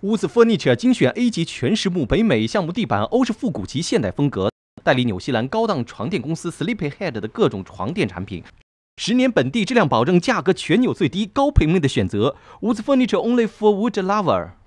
Woods Furniture 精选 A 级全实木北美橡木地板，欧式复古及现代风格。代理纽西兰高档床垫公司 Sleepy Head 的各种床垫产品，十年本地质量保证，价格全纽最低，高品位的选择。Woods Furniture only for wood l o v e r